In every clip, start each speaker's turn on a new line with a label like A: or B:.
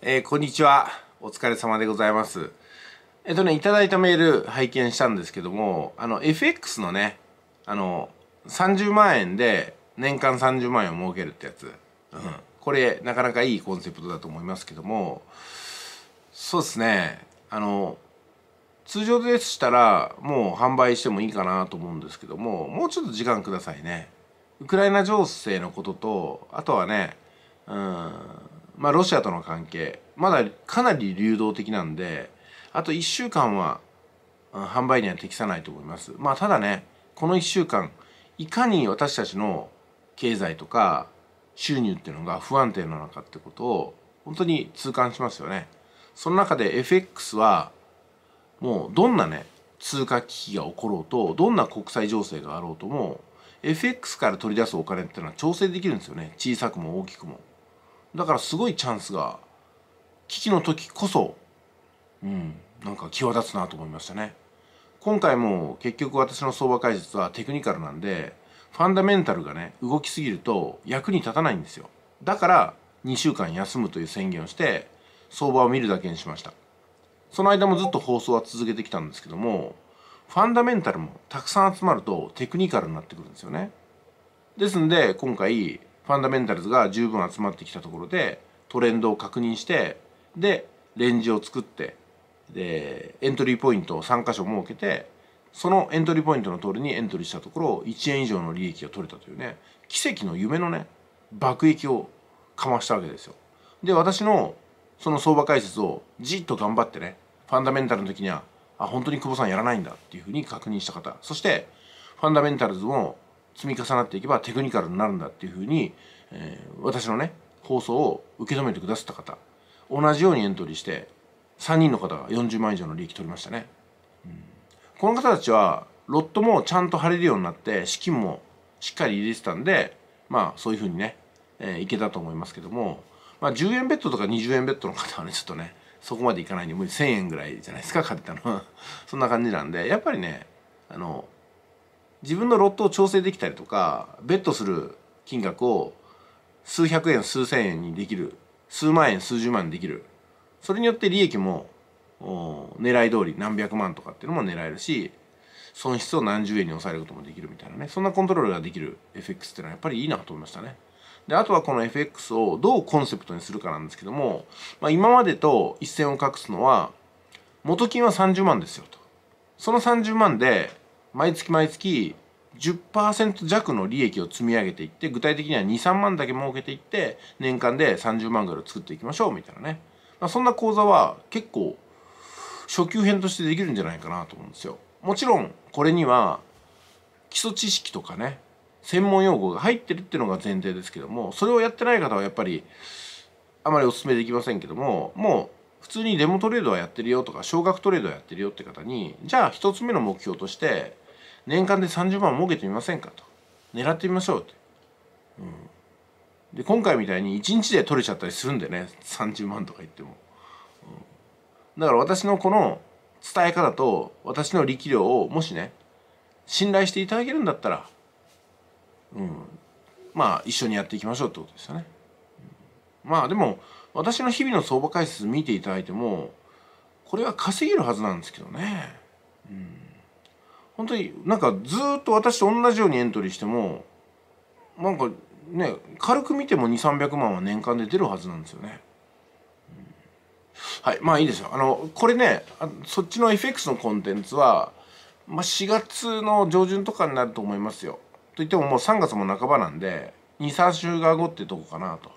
A: えー、こんにちは。お疲れ様でございます。えっとね、いただいたメール拝見したんですけども、あの、FX のね、あの、30万円で年間30万円を儲けるってやつ。うん。これ、なかなかいいコンセプトだと思いますけども、そうですね、あの、通常でしたら、もう販売してもいいかなと思うんですけども、もうちょっと時間くださいね。ウクライナ情勢のことと、あとはね、うん、まあ、ロシアとの関係まだかなり流動的なんであと1週間は販売には適さないと思います。まあ、ただねこの1週間いかに私たちの経済とか収入っていうのが不安定なのかってことを本当に痛感しますよね。その中で FX はもうどんなね通貨危機が起ころうとどんな国際情勢があろうとも FX から取り出すお金っていうのは調整できるんですよね小さくも大きくも。だからすごいチャンスが危機の時こそ、うん、なんか際立つなと思いましたね。今回も結局私の相場解説はテクニカルなんで、ファンダメンタルがね、動きすぎると役に立たないんですよ。だから、2週間休むという宣言をして、相場を見るだけにしました。その間もずっと放送は続けてきたんですけども、ファンダメンタルもたくさん集まるとテクニカルになってくるんですよね。ですんで、今回、ファンダメンタルズが十分集まってきたところでトレンドを確認してでレンジを作ってでエントリーポイントを3箇所設けてそのエントリーポイントの通りにエントリーしたところ1円以上の利益が取れたというね奇跡の夢のね爆撃をかましたわけですよ。で私のその相場解説をじっと頑張ってねファンダメンタルの時にはあ本当に久保さんやらないんだっていうふうに確認した方そしてファンダメンタルズも積み重なっていけばテクニカルになるんだっていうふうに、えー、私のね放送を受け止めてくださった方同じようにエントリーして3人の方が40万以上の利益取りましたね、うん、この方たちはロットもちゃんと張れるようになって資金もしっかり入れてたんでまあそういうふうにね、えー、いけたと思いますけども、まあ、10円ベッドとか20円ベッドの方はねちょっとねそこまでいかないんで無理1000円ぐらいじゃないですか借りたのはそんな感じなんでやっぱりねあの自分のロットを調整できたりとかベットする金額を数百円数千円にできる数万円数十万にできるそれによって利益も狙い通り何百万とかっていうのも狙えるし損失を何十円に抑えることもできるみたいなねそんなコントロールができる FX っていうのはやっぱりいいなと思いましたね。であとはこの FX をどうコンセプトにするかなんですけども、まあ、今までと一線を画すのは元金は30万ですよとその30万で毎月毎月10%弱の利益を積み上げていって具体的には23万だけ儲けていって年間で30万ぐらいを作っていきましょうみたいなね、まあ、そんな講座は結構初級編としてできるんじゃないかなと思うんですよ。もちろんこれには基礎知識とかね専門用語が入ってるっていうのが前提ですけどもそれをやってない方はやっぱりあまりお勧めできませんけどももう普通にデモトレードはやってるよとか少額トレードはやってるよって方にじゃあ1つ目の目標として年間で30万儲けてみませんかと狙ってみましょうって、うん、で今回みたいに1日で取れちゃったりするんでね30万とか言っても、うん、だから私のこの伝え方と私の力量をもしね信頼していただけるんだったら、うん、まあ一緒にやっていきましょうってことですよね。まあでも私の日々の相場回数見ていただいてもこれは稼げるはずなんですけどね。うん本当になんかずっと私と同じようにエントリーしてもなんかね軽く見ても2300万は年間で出るはずなんですよね。はいまあいいですよあのこれねそっちの FX のコンテンツは、まあ、4月の上旬とかになると思いますよ。といってももう3月も半ばなんで23週間後ってとこかなと、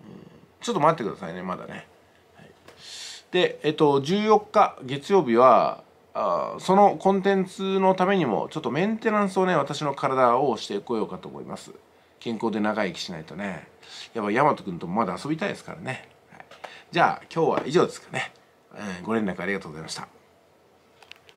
A: うん、ちょっと待ってくださいねまだね。はい、でえっと14日月曜日はあそのコンテンツのためにもちょっとメンテナンスをね私の体をしてこようかと思います健康で長生きしないとねやっぱ大和くんともまだ遊びたいですからね、はい、じゃあ今日は以上ですかね、えー、ご連絡ありがとうございました